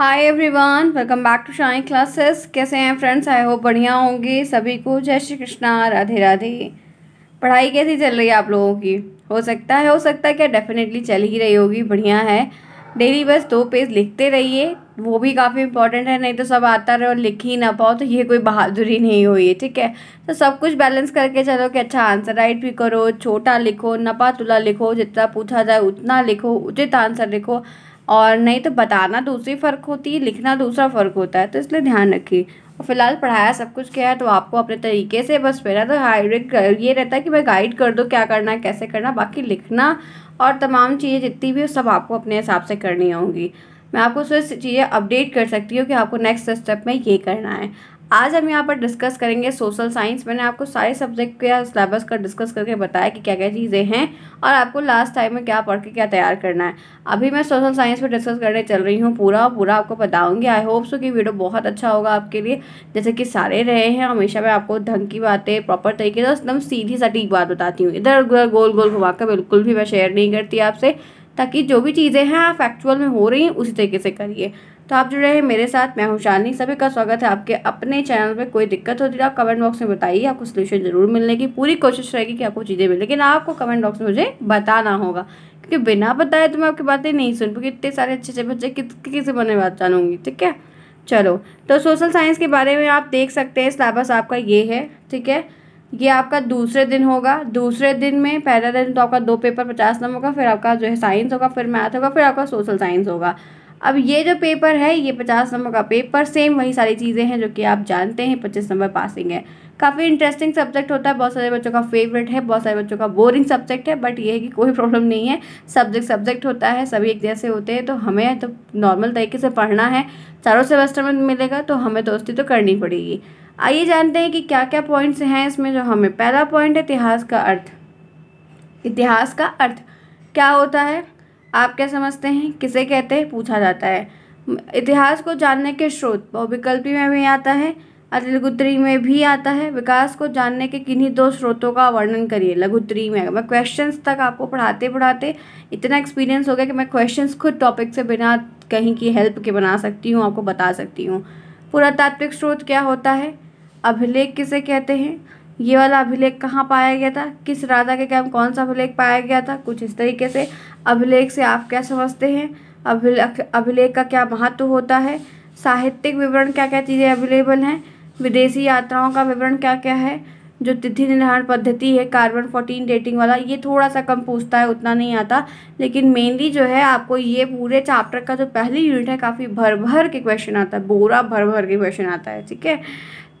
hi everyone welcome back to shine classes कैसे हैं friends I hope बढ़िया होंगे सभी को जय श्री कृष्णा राधे राधे पढ़ाई कैसी चल रही है आप लोगों की हो सकता है हो सकता है क्या डेफिनेटली चल ही रही होगी बढ़िया है डेली बस दो पेज लिखते रहिए वो भी काफ़ी इंपॉर्टेंट है नहीं तो सब आता रहे और लिख ही ना पाओ तो ये कोई बहादुरी नहीं हुई है ठीक है तो सब कुछ बैलेंस करके चलो कि अच्छा आंसर राइट भी करो छोटा लिखो नपा तुला लिखो जितना पूछा जाए उतना लिखो उचित आंसर लिखो और नहीं तो बताना दूसरी फ़र्क होती है लिखना दूसरा फ़र्क होता है तो इसलिए ध्यान रखिए और फिलहाल पढ़ाया सब कुछ किया है तो आपको अपने तरीके से बस मेरा तो हाइड ये रहता है कि भाई गाइड कर दो क्या करना है कैसे करना बाकी लिखना और तमाम चीज़ें जितनी भी हो सब आपको अपने हिसाब से करनी होंगी मैं आपको सिर्फ चीज़ें अपडेट कर सकती हूँ कि आपको नेक्स्ट स्टेप में ये करना है आज हम यहाँ पर डिस्कस करेंगे सोशल साइंस मैंने आपको सारे सब्जेक्ट के सिलेबस का डिस्कस करके बताया कि क्या क्या चीज़ें हैं और आपको लास्ट टाइम में क्या पढ़ के क्या तैयार करना है अभी मैं सोशल साइंस पर डिस्कस करने चल रही हूँ पूरा पूरा आपको बताऊँगी आई होप सो कि वीडियो बहुत अच्छा होगा आपके लिए जैसे कि सारे रहे हैं हमेशा मैं आपको ढंग की बातें प्रॉपर तरीके से एकदम सीधी सटीक बात बताती हूँ इधर उधर गोल गोल घुमा कर बिल्कुल भी मैं शेयर नहीं करती आपसे ताकि जो भी चीज़ें हैं आप एक्चुअल में हो रही हैं उसी तरीके से करिए तो आप जुड़े हैं मेरे साथ मैं हूं शानी सभी का स्वागत है आपके अपने चैनल पे कोई दिक्कत होती है तो आप कमेंट बॉक्स में बताइए आपको सोल्यूशन जरूर मिलने की पूरी कोशिश रहेगी कि आपको चीज़ें मिले लेकिन आपको कमेंट बॉक्स में मुझे बताना होगा क्योंकि बिना बताए तो मैं आपकी बातें नहीं सुन पूँगी इतने सारे अच्छे अच्छे बच्चे किसी बने बात जानूंगी ठीक है चलो तो सोशल साइंस के बारे में आप देख सकते हैं सिलेबस आपका ये है ठीक है ये आपका दूसरे दिन होगा दूसरे दिन में पहला दिन तो आपका दो पेपर पचास नंबर होगा फिर आपका जो है साइंस होगा फिर मैथ होगा फिर आपका सोशल साइंस होगा अब ये जो पेपर है ये पचास नंबर का पेपर सेम वही सारी चीज़ें हैं जो कि आप जानते हैं पच्चीस नंबर पासिंग है काफ़ी इंटरेस्टिंग सब्जेक्ट होता है बहुत सारे बच्चों का फेवरेट है बहुत सारे बच्चों का बोरिंग सब्जेक्ट है बट ये है कि कोई प्रॉब्लम नहीं है सब्जेक्ट सब्जेक्ट होता है सभी एक जैसे होते हैं तो हमें तो नॉर्मल तरीके से पढ़ना है चारों सेमेस्टर में मिलेगा तो हमें दोस्ती तो करनी पड़ेगी आइए जानते हैं कि क्या क्या पॉइंट्स हैं इसमें जो हमें पहला पॉइंट है इतिहास का अर्थ इतिहास का अर्थ क्या होता है आप क्या समझते हैं किसे कहते हैं पूछा जाता है इतिहास को जानने के स्रोत बहुविकल्पी में भी आता है लघुत्री में भी आता है विकास को जानने के किन्हीं दो स्रोतों का वर्णन करिए लघुत्री में मैं क्वेश्चंस तक आपको पढ़ाते पढ़ाते इतना एक्सपीरियंस हो गया कि मैं क्वेश्चंस खुद टॉपिक से बिना कहीं की हेल्प के बना सकती हूँ आपको बता सकती हूँ पुरातात्विक स्रोत क्या होता है अभिलेख किसे कहते हैं ये वाला अभिलेख कहाँ पाया गया था किस राजा के कैम कौन सा अभिलेख पाया गया था कुछ इस तरीके से अभिलेख से आप क्या समझते हैं अभिलेख अभिलेख का क्या महत्व होता है साहित्यिक विवरण क्या क्या चीज़ें अवेलेबल हैं विदेशी यात्राओं का विवरण क्या क्या है जो तिथि निर्धारण पद्धति है कार्बन फोर्टीन डेटिंग वाला ये थोड़ा सा कम पूछता है उतना नहीं आता लेकिन मेनली जो है आपको ये पूरे चैप्टर का जो पहली यूनिट है काफ़ी भर भर के क्वेश्चन आता है बोरा भर भर के क्वेश्चन आता है ठीक है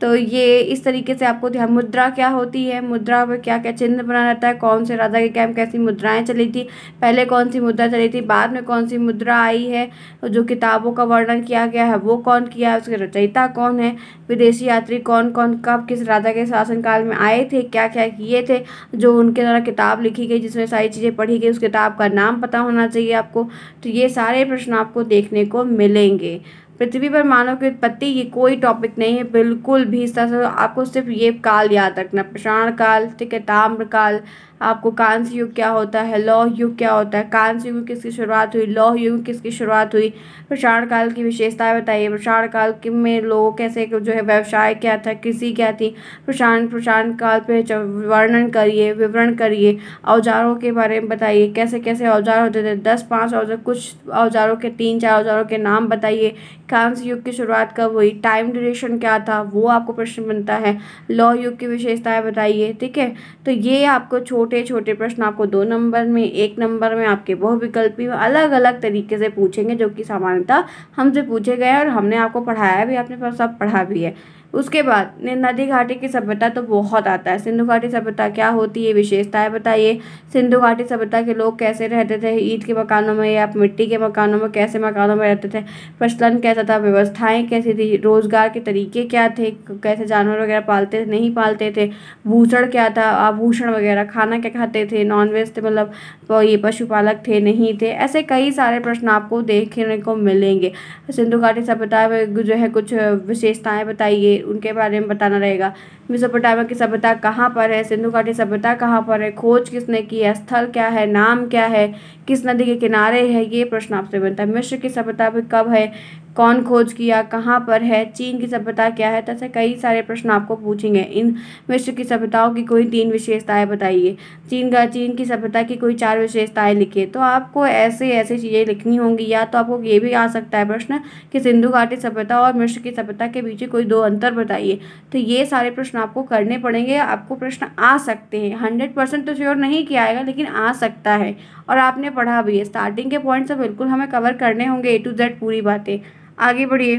तो ये इस तरीके से आपको ध्यान मुद्रा क्या होती है मुद्रा में क्या क्या चिन्ह बना रहता है कौन से राजा के कैम कैसी मुद्राएं चली थी पहले कौन सी मुद्रा चली थी बाद में कौन सी मुद्रा आई है जो किताबों का वर्णन किया गया है वो कौन किया है उसके रचयिता कौन है विदेशी यात्री कौन कौन कब किस राजा के शासनकाल में आए थे क्या क्या किए थे जो उनके द्वारा किताब लिखी गई जिसमें सारी चीज़ें पढ़ी गई उस किताब का नाम पता होना चाहिए आपको तो ये सारे प्रश्न आपको देखने को मिलेंगे पृथ्वी पर मानव की उत्पत्ति ये कोई टॉपिक नहीं है बिल्कुल भी इसका आपको सिर्फ ये काल याद रखना प्रशाण काल ठीक है ताम्र काल आपको कांस युग क्या होता है लौह युग क्या होता है कांस युग किसकी शुरुआत हुई लौह युग किसकी शुरुआत हुई प्रषाण काल की विशेषताएं बताइए प्रषाण काल में लोग कैसे जो है व्यवसाय क्या था कृषि क्या थी प्रसारण प्रसारण काल पे वर्णन करिए विवरण करिए औजारों के बारे में बताइए कैसे कैसे औजार होते थे दस पाँच औजार कुछ औजारों के तीन चार औजारों के नाम बताइए कांस युग की शुरुआत कब हुई टाइम ड्यूरेशन क्या था वो आपको प्रश्न बनता है लौह युग की विशेषताएँ बताइए ठीक है तो ये आपको छोड़ छोटे छोटे प्रश्न आपको दो नंबर में एक नंबर में आपके बहुविकल्पी में अलग अलग तरीके से पूछेंगे जो कि सामान्यतः हमसे पूछे गए हैं और हमने आपको पढ़ाया भी आपने सब पढ़ा भी है उसके बाद नदी घाटी की सभ्यता तो बहुत आता है सिंधु घाटी सभ्यता क्या होती है विशेषताएं बताइए सिंधु घाटी सभ्यता के लोग कैसे रहते थे ईद के मकानों में या मिट्टी के मकानों में कैसे मकानों में रहते थे प्रचलन कैसा था व्यवस्थाएँ कैसी थी रोज़गार के तरीके क्या थे कैसे जानवर वगैरह पालते थे नहीं पालते थे भूषण क्या था आभूषण वगैरह खाना क्या खाते थे नॉनवेज थे मतलब तो ये पशुपालक थे नहीं थे ऐसे कई सारे प्रश्न आपको देखने को मिलेंगे सिंधु घाटी सभ्यता में जो है कुछ विशेषताएं बताइए उनके बारे में बताना रहेगा मिसोपोटामिया की सभ्यता कहाँ पर है सिंधु घाटी सभ्यता कहाँ पर है खोज किसने की है स्थल क्या है नाम क्या है किस नदी के किनारे है ये प्रश्न आपसे बनता है मिश्र की सभ्यता भी कब है कौन खोज किया कहाँ पर है चीन की सभ्यता क्या है तथा कई सारे प्रश्न आपको पूछेंगे इन मिश्र की सभ्यताओं की कोई तीन विशेषताएं बताइए चीन का चीन की सभ्यता की कोई चार विशेषताएं लिखिए तो आपको ऐसे ऐसे चीज़ें लिखनी होंगी या तो आपको ये भी आ सकता है प्रश्न कि सिंधु घाटी सभ्यता और मिश्र की सभ्यता के बीच कोई दो अंतर बताइए तो ये सारे प्रश्न प्रश्न आपको करने पड़ेंगे आपको प्रश्न आ सकते हैं हंड्रेड परसेंट तो श्योर नहीं किया आएगा लेकिन आ सकता है और आपने पढ़ा भी है स्टार्टिंग के पॉइंट तो बिल्कुल हमें कवर करने होंगे ए टू जेड पूरी बातें आगे बढ़िए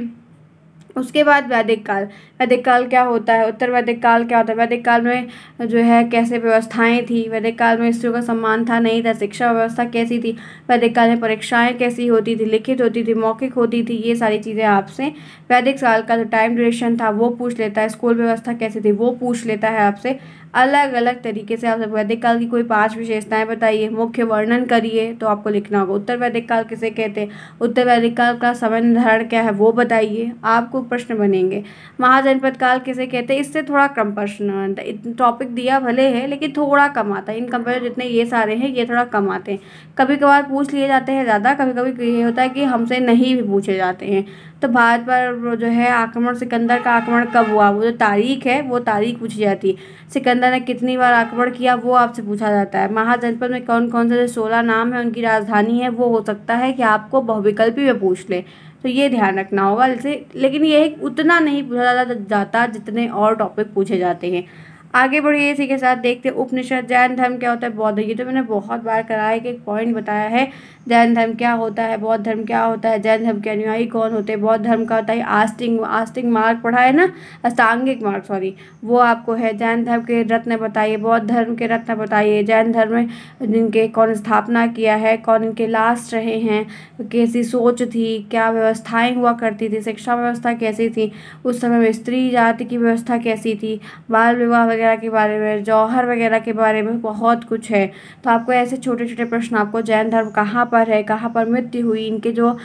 उसके बाद वैदिक काल वैदिक काल क्या होता है उत्तर वैदिक काल क्या होता है वैदिक काल में जो है कैसे व्यवस्थाएं थी वैदिक काल में स्त्रियों का सम्मान था नहीं था शिक्षा व्यवस्था कैसी थी वैदिक काल में परीक्षाएं कैसी होती थी लिखित होती थी मौखिक होती थी ये सारी चीज़ें आपसे वैदिक काल का जो टाइम ड्यूरेशन था वो पूछ लेता है स्कूल व्यवस्था कैसी थी वो पूछ लेता है आपसे अलग अलग तरीके से आप वैदिक काल की कोई पांच विशेषताएं बताइए मुख्य वर्णन करिए तो आपको लिखना होगा उत्तर वैदिक काल किसे कहते हैं उत्तर वैदिक काल का समय निर्धारण क्या है वो बताइए आपको प्रश्न बनेंगे महाजनपद काल किसे कहते हैं इससे थोड़ा कम प्रश्न टॉपिक दिया भले है लेकिन थोड़ा कम आता है इन कंपेयर जितने ये सारे हैं ये थोड़ा कम आते हैं कभी कभार पूछ लिए जाते हैं ज़्यादा कभी कभी ये होता है कि हमसे नहीं भी पूछे जाते हैं तो भारत पर जो है आक्रमण सिकंदर का आक्रमण कब हुआ वो जो तारीख है वो तारीख पूछी जाती है सिकंदर ने कितनी बार आक्रमण किया वो आपसे पूछा जाता है महाजनपद में कौन कौन से जो सोलह नाम है उनकी राजधानी है वो हो सकता है कि आपको बहुविकल्पी में पूछ लें तो ये ध्यान रखना होगा जैसे लेकिन ये उतना नहीं पूछा जाता जितने और टॉपिक पूछे जाते हैं आगे बढ़िए इसी के साथ देखते हैं उपनिषद जैन धर्म क्या होता है बौद्ध ये तो मैंने बहुत बार कराया कि एक पॉइंट बताया है जैन धर्म क्या होता है बौद्ध धर्म क्या होता है जैन धर्म के अनुयायी कौन होते हैं बौद्ध धर्म का होता है आस्टिंग आस्टिंग मार्ग पढ़ा है ना अष्टांगिक मार्ग सॉरी वो आपको है जैन धर्म के रत्न बताइए बौद्ध धर्म के रत्न बताइए जैन धर्म जिनके कौन स्थापना किया है कौन इनके लास्ट रहे हैं कैसी सोच थी क्या व्यवस्थाएँ हुआ करती थी शिक्षा व्यवस्था कैसी थी उस समय में स्त्री जाति की व्यवस्था कैसी थी बाल विवाह वगैरह वगैरह के बारे में जौहर वगैरह के बारे में बहुत कुछ है तो आपको ऐसे छोटे छोटे प्रश्न आपको जैन धर्म कहाँ पर है कहाँ पर मृत्यु हुई इनके जो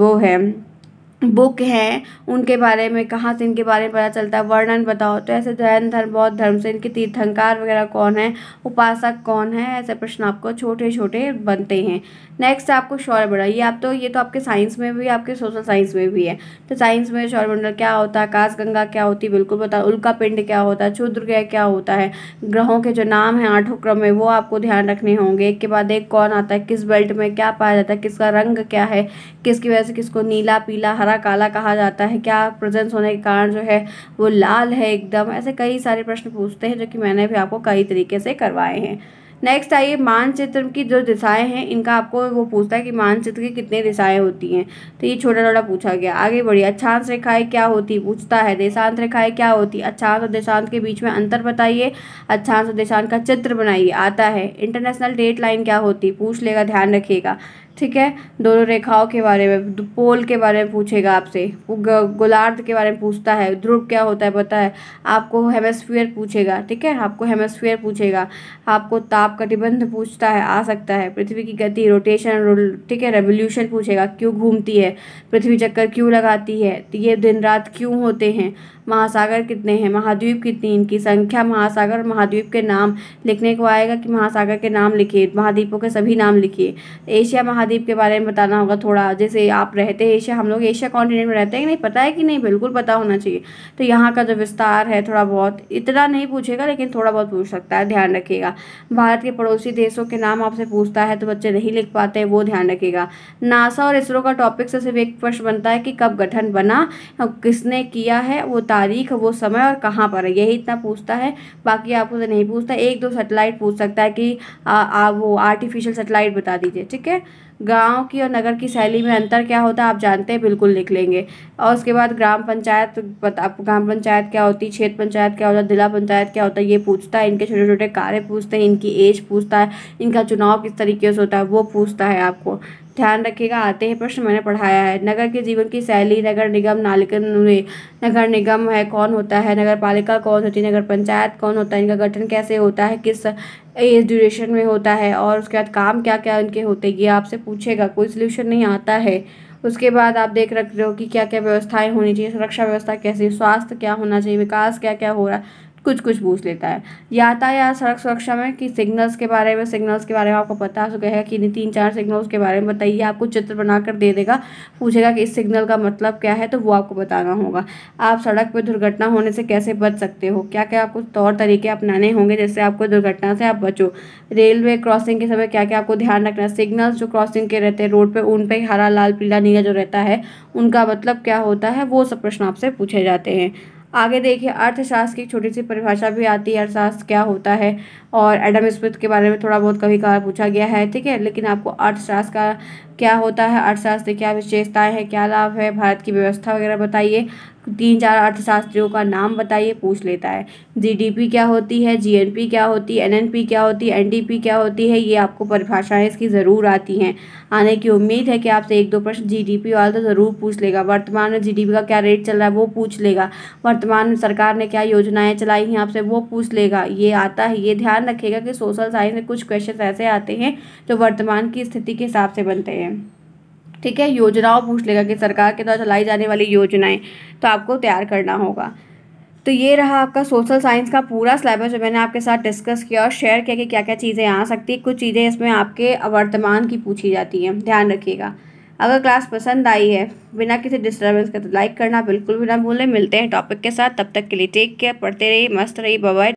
वो है बुक हैं उनके बारे में कहाँ से इनके बारे में पता चलता है वर्णन बताओ तो ऐसे जैन धर्म बौद्ध धर्म से इनके तीर्थंकार वगैरह कौन है उपासक कौन है ऐसे प्रश्न आपको छोटे छोटे बनते हैं नेक्स्ट आपको शौर्यमंडल ये आप तो ये तो आपके साइंस में भी आपके सोशल साइंस में भी है तो साइंस में शौर्यमंडल क्या होता है आकाश गंगा क्या होती है बिल्कुल बताओ उल्का पिंड क्या होता है क्षुद्र ग्रह क्या होता है ग्रहों के जो नाम हैं आठों क्रम में वो आपको ध्यान रखने होंगे एक के बाद एक कौन आता है किस बेल्ट में क्या पाया जाता है किसका रंग क्या है किसकी वजह से किसको नीला पीला हरा हरा काला कहा जाता है क्या प्रेजेंस होने के कारण जो है वो लाल है एकदम ऐसे कई सारे प्रश्न पूछते हैं जो कि मैंने भी आपको कई तरीके से करवाए हैं नेक्स्ट आइए मानचित्र की जो दिशाएं हैं इनका आपको वो पूछता है कि मानचित्र की कितने दिशाएं होती हैं तो ये छोटा छोटा पूछा गया आगे बढ़िए अच्छांश रेखाएं क्या होती पूछता है देशांत रेखाएं क्या होती अच्छांश और देशांत के बीच में अंतर बताइए अच्छांश और देशांत का चित्र बनाइए आता है इंटरनेशनल डेट लाइन क्या होती पूछ लेगा ध्यान रखिएगा ठीक है दोनों रेखाओं के बारे में पोल के बारे में पूछेगा आपसे गोलार्ध के बारे में पूछता है ध्रुव क्या होता है पता है आपको हेमेस्फीयर पूछेगा ठीक है आपको हेमस्फियर पूछेगा आपको ताप तापकटिबंध पूछता है आ सकता है पृथ्वी की गति रोटेशन ठीक है रेवोल्यूशन पूछेगा क्यों घूमती है पृथ्वी चक्कर क्यों लगाती है ये दिन रात क्यों होते हैं महासागर कितने हैं महाद्वीप कितनी इनकी संख्या महासागर और महाद्वीप के नाम लिखने को आएगा कि महासागर के नाम लिखिए महाद्वीपों के सभी नाम लिखिए एशिया महाद्वीप के बारे में बताना होगा थोड़ा जैसे आप रहते हैं एशिया हम लोग एशिया कॉन्टिनेंट में रहते हैं नहीं पता है कि नहीं बिल्कुल पता होना चाहिए तो यहाँ का जो विस्तार है थोड़ा बहुत इतना नहीं पूछेगा लेकिन थोड़ा बहुत पूछ सकता है ध्यान रखिएगा भारत के पड़ोसी देशों के नाम आपसे पूछता है तो बच्चे नहीं लिख पाते वो ध्यान रखिएगा नासा और इसरो का टॉपिक से सिर्फ एक प्रश्न बनता है कि कब गठन बना किसने किया है वो तारीख वो समय और कहाँ पर है यही इतना पूछता है बाकी आपको से तो नहीं पूछता एक दो सेटेलाइट पूछ सकता है कि आ, आ, वो आर्टिफिशियल सेटेलाइट बता दीजिए ठीक है गांव की और नगर की शैली में अंतर क्या होता है आप जानते हैं बिल्कुल लिख लेंगे और उसके बाद ग्राम पंचायत बता ग्राम पंचायत क्या होती है क्षेत्र पंचायत क्या होता है जिला पंचायत क्या होता है ये पूछता है इनके छोटे छोटे कार्य पूछते हैं इनकी एज पूछता है इनका चुनाव किस तरीके से होता है वो पूछता है आपको ध्यान रखिएगा आते हैं प्रश्न मैंने पढ़ाया है नगर के जीवन की शैली नगर निगम नालिक नगर निगम है कौन होता है नगर पालिका कौन होती है नगर पंचायत कौन होता है इनका गठन कैसे होता है किस एज ड्यूरेशन में होता है और उसके बाद काम क्या क्या इनके होते ये आपसे पूछेगा कोई सोल्यूशन नहीं आता है उसके बाद आप देख रख रहे हो कि क्या क्या व्यवस्थाएं होनी चाहिए सुरक्षा व्यवस्था कैसी स्वास्थ्य क्या होना चाहिए विकास क्या क्या हो रहा है कुछ कुछ पूछ लेता है यातायात सड़क सुरक्षा में कि सिग्नल्स के बारे में सिग्नल्स के बारे में आपको पता हो कहेगा कि तीन चार सिग्नल्स के बारे में बताइए आपको चित्र बनाकर दे देगा पूछेगा कि इस सिग्नल का मतलब क्या है तो वो आपको बताना होगा आप सड़क पर दुर्घटना होने से कैसे बच सकते हो क्या क्या आपको तौर तरीके अपनाने होंगे जिससे आपको दुर्घटना से आप बचो रेलवे क्रॉसिंग के समय क्या क्या आपको ध्यान रखना है सिग्नल्स जो क्रॉसिंग के रहते हैं रोड पर उन पर हरा लाल पीला नीला जो रहता है उनका मतलब क्या होता है वो सब प्रश्न आपसे पूछे जाते हैं आगे देखिए अर्थशास्त्र की छोटी सी परिभाषा भी आती है अर्थशास्त्र क्या होता है और एडम स्मिथ के बारे में थोड़ा बहुत कभी कभार पूछा गया है ठीक है लेकिन आपको अर्थशास्त्र का क्या होता है अर्थशास्त्र क्या विशेषताएं हैं क्या लाभ है भारत की व्यवस्था वगैरह बताइए तीन चार अर्थशास्त्रियों का नाम बताइए पूछ लेता है जीडीपी क्या होती है जीएनपी क्या होती है एनएनपी क्या होती है एनडीपी क्या होती है ये आपको परिभाषाएं इसकी ज़रूर आती हैं आने की उम्मीद है कि आपसे एक दो प्रश्न जीडीपी वाला तो ज़रूर पूछ लेगा वर्तमान में जीडीपी का क्या रेट चल रहा है वो पूछ लेगा वर्तमान में सरकार ने क्या योजनाएँ चलाई हैं आपसे वो पूछ लेगा ये आता है ये ध्यान रखेगा कि सोशल साइंस में कुछ क्वेश्चन ऐसे आते हैं जो वर्तमान की स्थिति के हिसाब से बनते हैं ठीक है योजनाओं पूछ लेगा कि सरकार के द्वारा चलाई जाने वाली योजनाएं तो आपको तैयार करना होगा तो ये रहा आपका सोशल साइंस का पूरा सिलेबस जो मैंने आपके साथ डिस्कस किया और शेयर किया कि क्या क्या चीज़ें आ सकती है कुछ चीज़ें इसमें आपके वर्तमान की पूछी जाती हैं ध्यान रखिएगा अगर क्लास पसंद आई है बिना किसी डिस्टर्बेंस के तो लाइक करना बिल्कुल भी ना भूलें मिलते हैं टॉपिक के साथ तब तक के लिए टेक केयर पढ़ते रहिए मस्त रहिए बाय